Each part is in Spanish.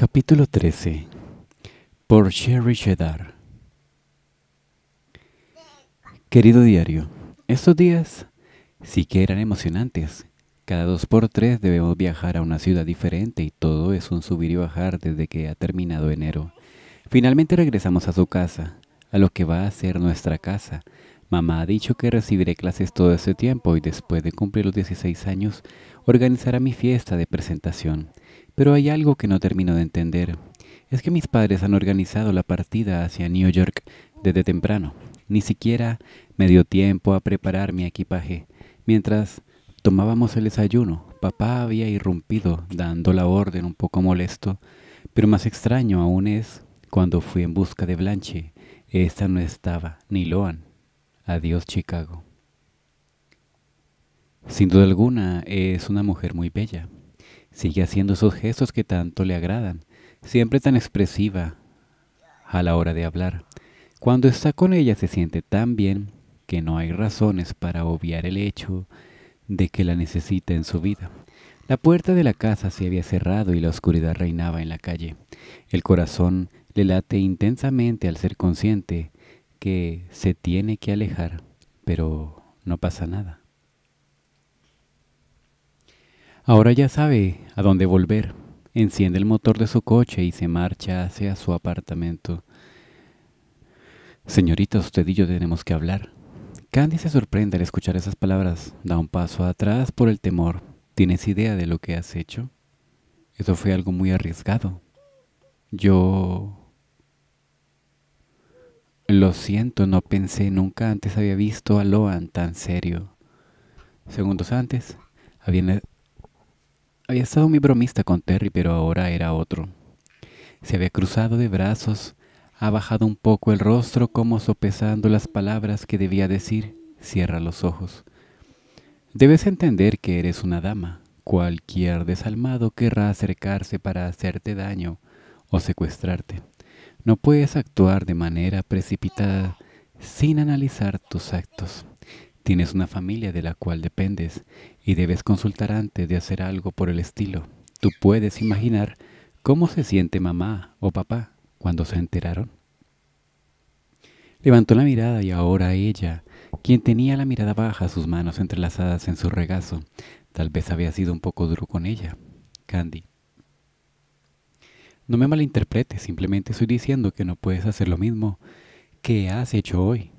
Capítulo 13 por Sherry Shedar Querido diario, estos días sí que eran emocionantes. Cada dos por tres debemos viajar a una ciudad diferente y todo es un subir y bajar desde que ha terminado enero. Finalmente regresamos a su casa, a lo que va a ser nuestra casa, Mamá ha dicho que recibiré clases todo este tiempo y después de cumplir los 16 años organizará mi fiesta de presentación. Pero hay algo que no termino de entender. Es que mis padres han organizado la partida hacia New York desde temprano. Ni siquiera me dio tiempo a preparar mi equipaje. Mientras tomábamos el desayuno, papá había irrumpido dando la orden un poco molesto. Pero más extraño aún es cuando fui en busca de Blanche. Esta no estaba, ni Loan. Adiós Chicago. Sin duda alguna, es una mujer muy bella. Sigue haciendo esos gestos que tanto le agradan, siempre tan expresiva a la hora de hablar. Cuando está con ella se siente tan bien que no hay razones para obviar el hecho de que la necesita en su vida. La puerta de la casa se había cerrado y la oscuridad reinaba en la calle. El corazón le late intensamente al ser consciente que se tiene que alejar, pero no pasa nada. Ahora ya sabe a dónde volver. Enciende el motor de su coche y se marcha hacia su apartamento. Señorita, usted y yo tenemos que hablar. Candy se sorprende al escuchar esas palabras. Da un paso atrás por el temor. ¿Tienes idea de lo que has hecho? Eso fue algo muy arriesgado. Yo... Lo siento, no pensé, nunca antes había visto a Loan tan serio. Segundos antes, había, estado muy bromista con Terry, pero ahora era otro. Se había cruzado de brazos, ha bajado un poco el rostro como sopesando las palabras que debía decir. Cierra los ojos. Debes entender que eres una dama. Cualquier desalmado querrá acercarse para hacerte daño o secuestrarte. No puedes actuar de manera precipitada sin analizar tus actos. Tienes una familia de la cual dependes y debes consultar antes de hacer algo por el estilo. Tú puedes imaginar cómo se siente mamá o papá cuando se enteraron. Levantó la mirada y ahora ella, quien tenía la mirada baja, sus manos entrelazadas en su regazo, tal vez había sido un poco duro con ella. Candy no me malinterpretes, simplemente estoy diciendo que no puedes hacer lo mismo que has hecho hoy.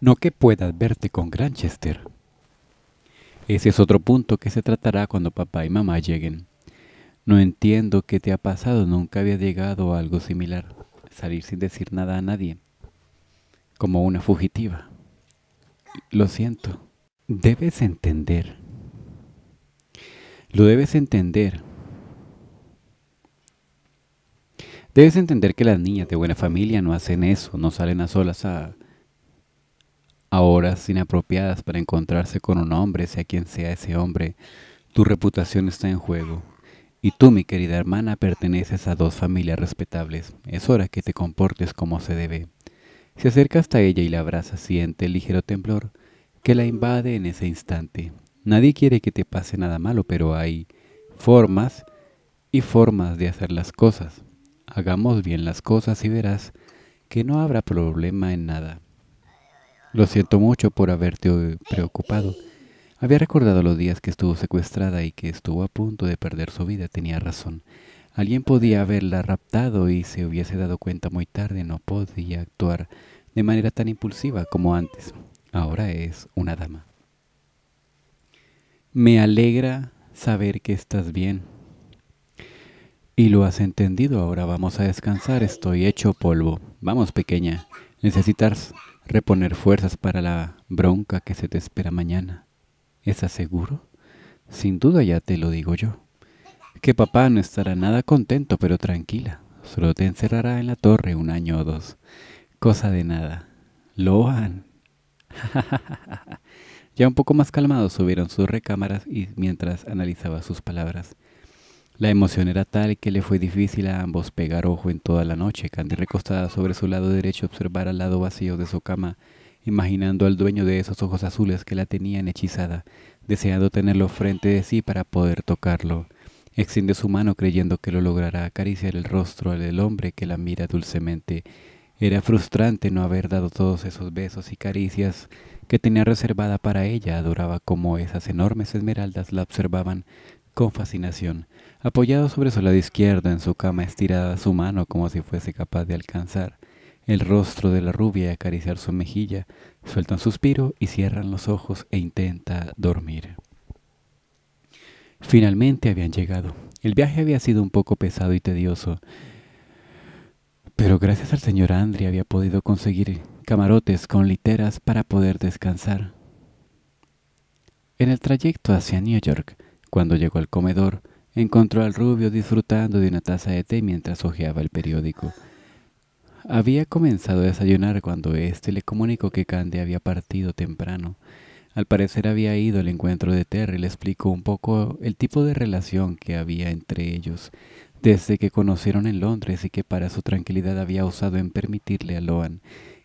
No que puedas verte con Granchester. Ese es otro punto que se tratará cuando papá y mamá lleguen. No entiendo qué te ha pasado, nunca había llegado a algo similar, salir sin decir nada a nadie, como una fugitiva. Lo siento, debes entender. Lo debes entender. Debes entender que las niñas de buena familia no hacen eso, no salen a solas a, horas inapropiadas para encontrarse con un hombre, sea quien sea ese hombre. Tu reputación está en juego. Y tú, mi querida hermana, perteneces a dos familias respetables. Es hora que te comportes como se debe. Se acerca hasta ella y la abraza, siente el ligero temblor que la invade en ese instante. Nadie quiere que te pase nada malo, pero hay formas y formas de hacer las cosas hagamos bien las cosas y verás que no habrá problema en nada. Lo siento mucho por haberte eh, preocupado. Había recordado los días que estuvo secuestrada y que estuvo a punto de perder su vida. Tenía razón. Alguien podía haberla raptado y se hubiese dado cuenta muy tarde. No podía actuar de manera tan impulsiva como antes. Ahora es una dama. Me alegra saber que estás bien. Y lo has entendido, ahora vamos a descansar, estoy hecho polvo. Vamos pequeña, necesitas reponer fuerzas para la bronca que se te espera mañana. ¿Estás seguro? Sin duda ya te lo digo yo. Que papá no estará nada contento, pero tranquila. Solo te encerrará en la torre un año o dos. Cosa de nada. han ya un poco más calmados subieron sus recámaras y mientras analizaba sus palabras. La emoción era tal que le fue difícil a ambos pegar ojo en toda la noche. Candy recostada sobre su lado derecho observar al lado vacío de su cama, imaginando al dueño de esos ojos azules que la tenían hechizada, deseando tenerlo frente de sí para poder tocarlo. Extiende su mano creyendo que lo logrará acariciar el rostro del hombre que la mira dulcemente. Era frustrante no haber dado todos esos besos y caricias que tenía reservada para ella. Adoraba como esas enormes esmeraldas la observaban con fascinación. Apoyado sobre su lado izquierdo en su cama estirada su mano como si fuese capaz de alcanzar el rostro de la rubia y acariciar su mejilla, suelta un suspiro y cierran los ojos e intenta dormir. Finalmente habían llegado. El viaje había sido un poco pesado y tedioso, pero gracias al señor Andre había podido conseguir camarotes con literas para poder descansar. En el trayecto hacia New York, cuando llegó al comedor, encontró al rubio disfrutando de una taza de té mientras hojeaba el periódico. Había comenzado a desayunar cuando éste le comunicó que Cande había partido temprano. Al parecer había ido al encuentro de Terry y le explicó un poco el tipo de relación que había entre ellos, desde que conocieron en Londres y que para su tranquilidad había osado en permitirle a Loan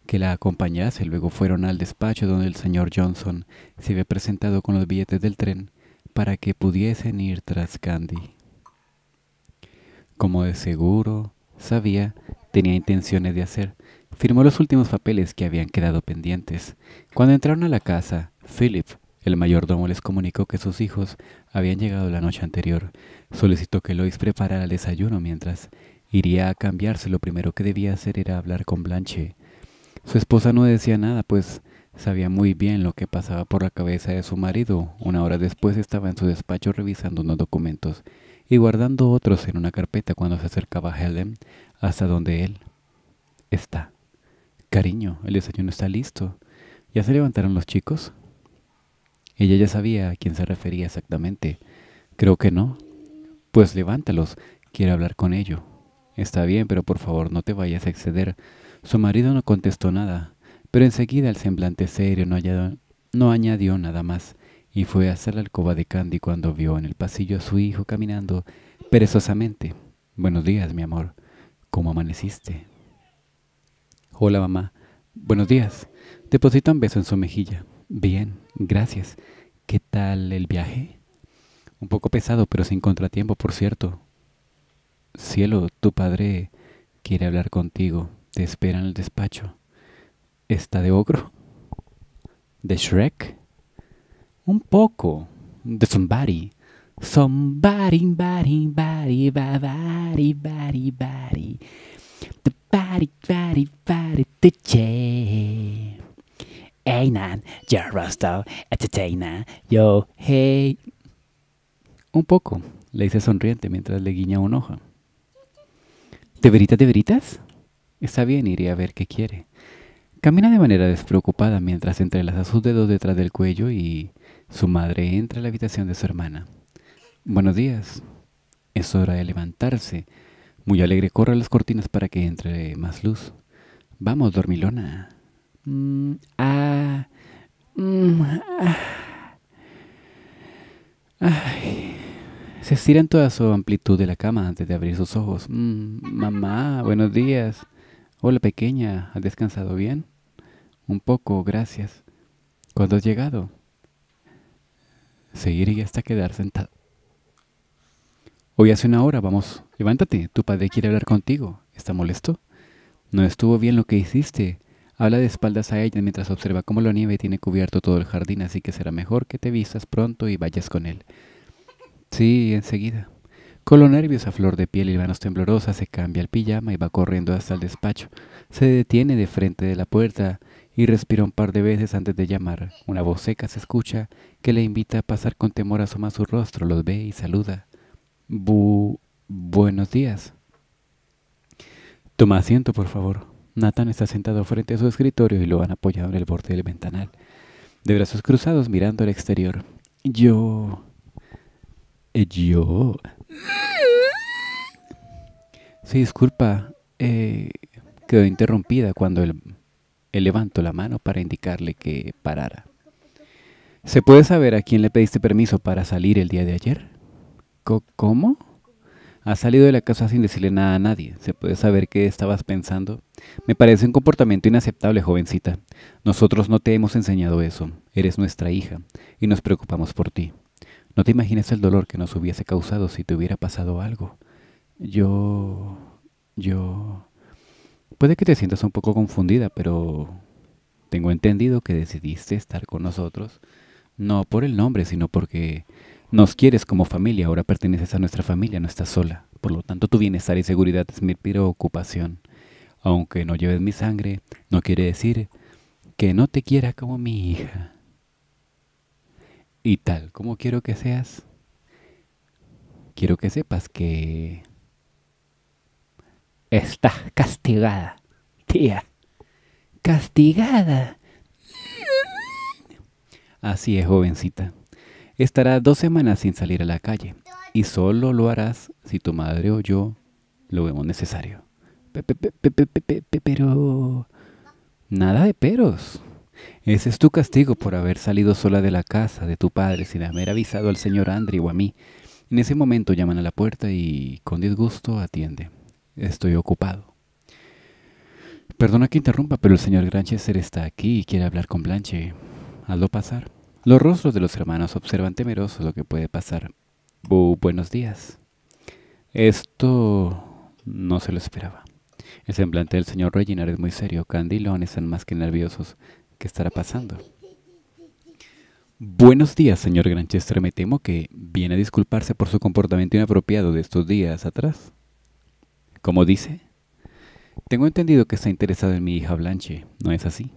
que la acompañase. Luego fueron al despacho donde el señor Johnson se había presentado con los billetes del tren para que pudiesen ir tras Candy. Como de seguro sabía, tenía intenciones de hacer. Firmó los últimos papeles que habían quedado pendientes. Cuando entraron a la casa, Philip, el mayordomo, les comunicó que sus hijos habían llegado la noche anterior. Solicitó que Lois preparara el desayuno mientras iría a cambiarse. Lo primero que debía hacer era hablar con Blanche. Su esposa no decía nada, pues Sabía muy bien lo que pasaba por la cabeza de su marido. Una hora después estaba en su despacho revisando unos documentos y guardando otros en una carpeta cuando se acercaba a Helen hasta donde él está. Cariño, el desayuno está listo. ¿Ya se levantaron los chicos? Ella ya sabía a quién se refería exactamente. Creo que no. Pues levántalos, quiero hablar con ello. Está bien, pero por favor no te vayas a exceder. Su marido no contestó nada. Pero enseguida el semblante serio no, añadió nada más y fue hacia la alcoba de Candy cuando vio en el pasillo a su hijo caminando perezosamente. Buenos días, mi amor. ¿Cómo amaneciste? Hola, mamá. Buenos días. Deposito un beso en su mejilla. Bien, gracias. ¿Qué tal el viaje? Un poco pesado, pero sin contratiempo, por cierto. Cielo, tu padre quiere hablar contigo. Te espera en el despacho esta de ogro, de Shrek, un poco de Somebody. Somebody, body, body, body, body, body. The body, body, body, the Hey, nan, yo, Rosto, entertainer, yo, hey. Un poco, le dice sonriente mientras le guiña un ojo. ¿De veritas, de veritas? Está bien, iré a ver qué quiere. Camina de manera despreocupada mientras entrelaza sus dedos detrás del cuello y su madre entra a la habitación de su hermana. Buenos días. Es hora de levantarse. Muy alegre corre las cortinas para que entre más luz. Vamos, dormilona. Mm, ah, mm, ah. Se estira en toda su amplitud de la cama antes de abrir sus ojos. Mm, mamá, buenos días. Hola pequeña, ¿has descansado bien? Un poco, gracias. ¿Cuándo has llegado? Seguir y hasta quedar sentado. Hoy hace una hora, vamos, levántate, tu padre quiere hablar contigo. ¿Está molesto? No estuvo bien lo que hiciste. Habla de espaldas a ella mientras observa cómo la nieve tiene cubierto todo el jardín, así que será mejor que te vistas pronto y vayas con él. Sí, enseguida. Con los nervios a flor de piel y manos temblorosas, se cambia el pijama y va corriendo hasta el despacho. Se detiene de frente de la puerta y respira un par de veces antes de llamar. Una voz seca se escucha que le invita a pasar con temor, asoma su rostro, los ve y saluda. Bu buenos días. Toma asiento, por favor. Nathan está sentado frente a su escritorio y lo han apoyado en el borde del ventanal, de brazos cruzados mirando al exterior. Yo... Yo... Sí, disculpa. Eh, quedó interrumpida cuando el eh, levanto la mano para indicarle que parara. ¿Se puede saber a quién le pediste permiso para salir el día de ayer? ¿Cómo? Has salido de la casa sin decirle nada a nadie. ¿Se puede saber qué estabas pensando? Me parece un comportamiento inaceptable, jovencita. Nosotros no te hemos enseñado eso. Eres nuestra hija y nos preocupamos por ti. No te imaginas el dolor que nos hubiese causado si te hubiera pasado algo. Yo... yo puede que te sientas un poco confundida, pero tengo entendido que decidiste estar con nosotros, no por el nombre, sino porque nos quieres como familia, ahora perteneces a nuestra familia, no estás sola. Por lo tanto, tu bienestar y seguridad es mi preocupación. Aunque no lleves mi sangre, no quiere decir que no te quiera como mi hija. Y tal como quiero que seas, quiero que sepas que Está castigada, tía. Castigada. Así es, jovencita. Estará dos semanas sin salir a la calle y solo lo harás si tu madre o yo lo vemos necesario. pero... Nada de peros. Ese es tu castigo por haber salido sola de la casa de tu padre sin haber avisado al señor Andrew o a mí. En ese momento llaman a la puerta y con disgusto atiende estoy ocupado. Perdona que interrumpa, pero el señor Granchester está aquí y quiere hablar con Blanche. Hazlo pasar. Los rostros de los hermanos observan temerosos lo que puede pasar. buenos días. Esto no se lo esperaba. El semblante del señor Reginar es muy serio. Candy y están más que nerviosos. ¿Qué estará pasando? Buenos días, señor Granchester. Me temo que viene a disculparse por su comportamiento inapropiado de estos días atrás. Como dice? Tengo entendido que está interesado en mi hija Blanche, ¿no es así?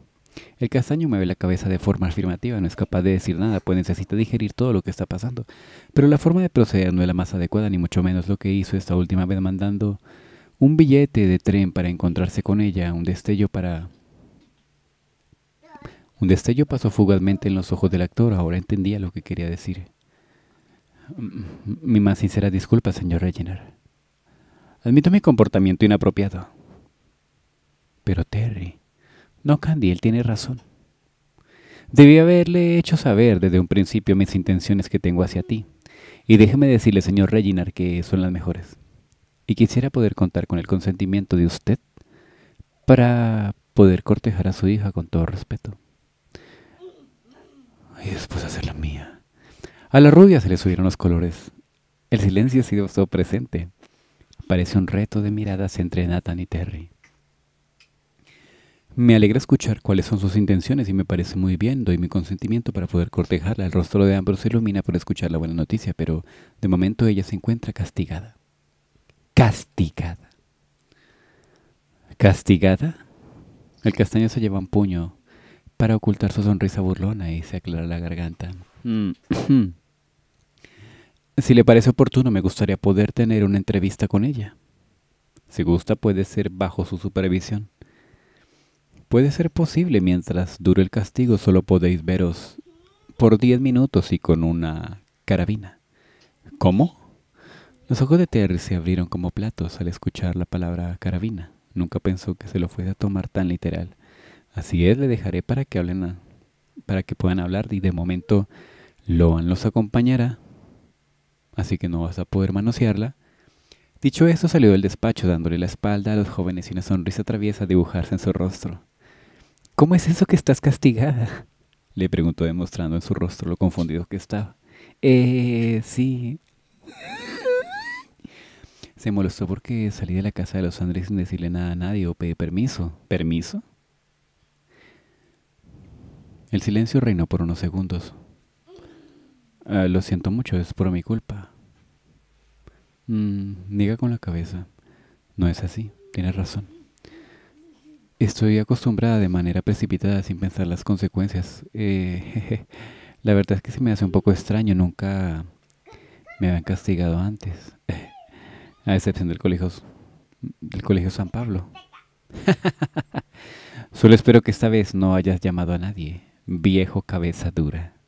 El castaño mueve la cabeza de forma afirmativa, no es capaz de decir nada, pues necesita digerir todo lo que está pasando. Pero la forma de proceder no es la más adecuada, ni mucho menos lo que hizo esta última vez mandando un billete de tren para encontrarse con ella, un destello para... Un destello pasó fugazmente en los ojos del actor, ahora entendía lo que quería decir. Mm, mm, mi más sincera disculpa, señor Regener. Admito mi comportamiento inapropiado. Pero Terry, no Candy, él tiene razón. Debí haberle hecho saber desde un principio mis intenciones que tengo hacia ti. Y déjeme decirle, señor Reginar, que son las mejores. Y quisiera poder contar con el consentimiento de usted para poder cortejar a su hija con todo respeto. Y después hacer la mía. A la rubia se le subieron los colores. El silencio ha sido presente parece un reto de miradas entre Nathan y Terry. Me alegra escuchar cuáles son sus intenciones y me parece muy bien. Doy mi consentimiento para poder cortejarla. El rostro de Ambrose se ilumina por escuchar la buena noticia, pero de momento ella se encuentra castigada. Castigada. ¿Castigada? El castaño se lleva un puño para ocultar su sonrisa burlona y se aclara la garganta. Mm. Si le parece oportuno, me gustaría poder tener una entrevista con ella. Si gusta, puede ser bajo su supervisión. Puede ser posible mientras dure el castigo, solo podéis veros por diez minutos y con una carabina. ¿Cómo? Los ojos de Terry se abrieron como platos al escuchar la palabra carabina. Nunca pensó que se lo fuese a tomar tan literal. Así es, le dejaré para que hablen, para que puedan hablar y de momento Loan los acompañará así que no vas a poder manosearla. Dicho esto, salió del despacho dándole la espalda a los jóvenes y una sonrisa traviesa dibujarse en su rostro. ¿Cómo es eso que estás castigada? le preguntó demostrando en su rostro lo confundido que estaba. Eh, sí. Se molestó porque salí de la casa de los Andrés sin decirle nada a nadie o pedí permiso. ¿Permiso? El silencio reinó por unos segundos. Ah, lo siento mucho, es por mi culpa. Mm, con la cabeza. No es así, tienes razón. Estoy acostumbrada de manera precipitada sin pensar las consecuencias. Eh, la verdad es que se me hace un poco extraño, nunca me habían castigado antes. a excepción del colegio, del colegio San Pablo. Solo espero que esta vez no hayas llamado a nadie, viejo cabeza dura.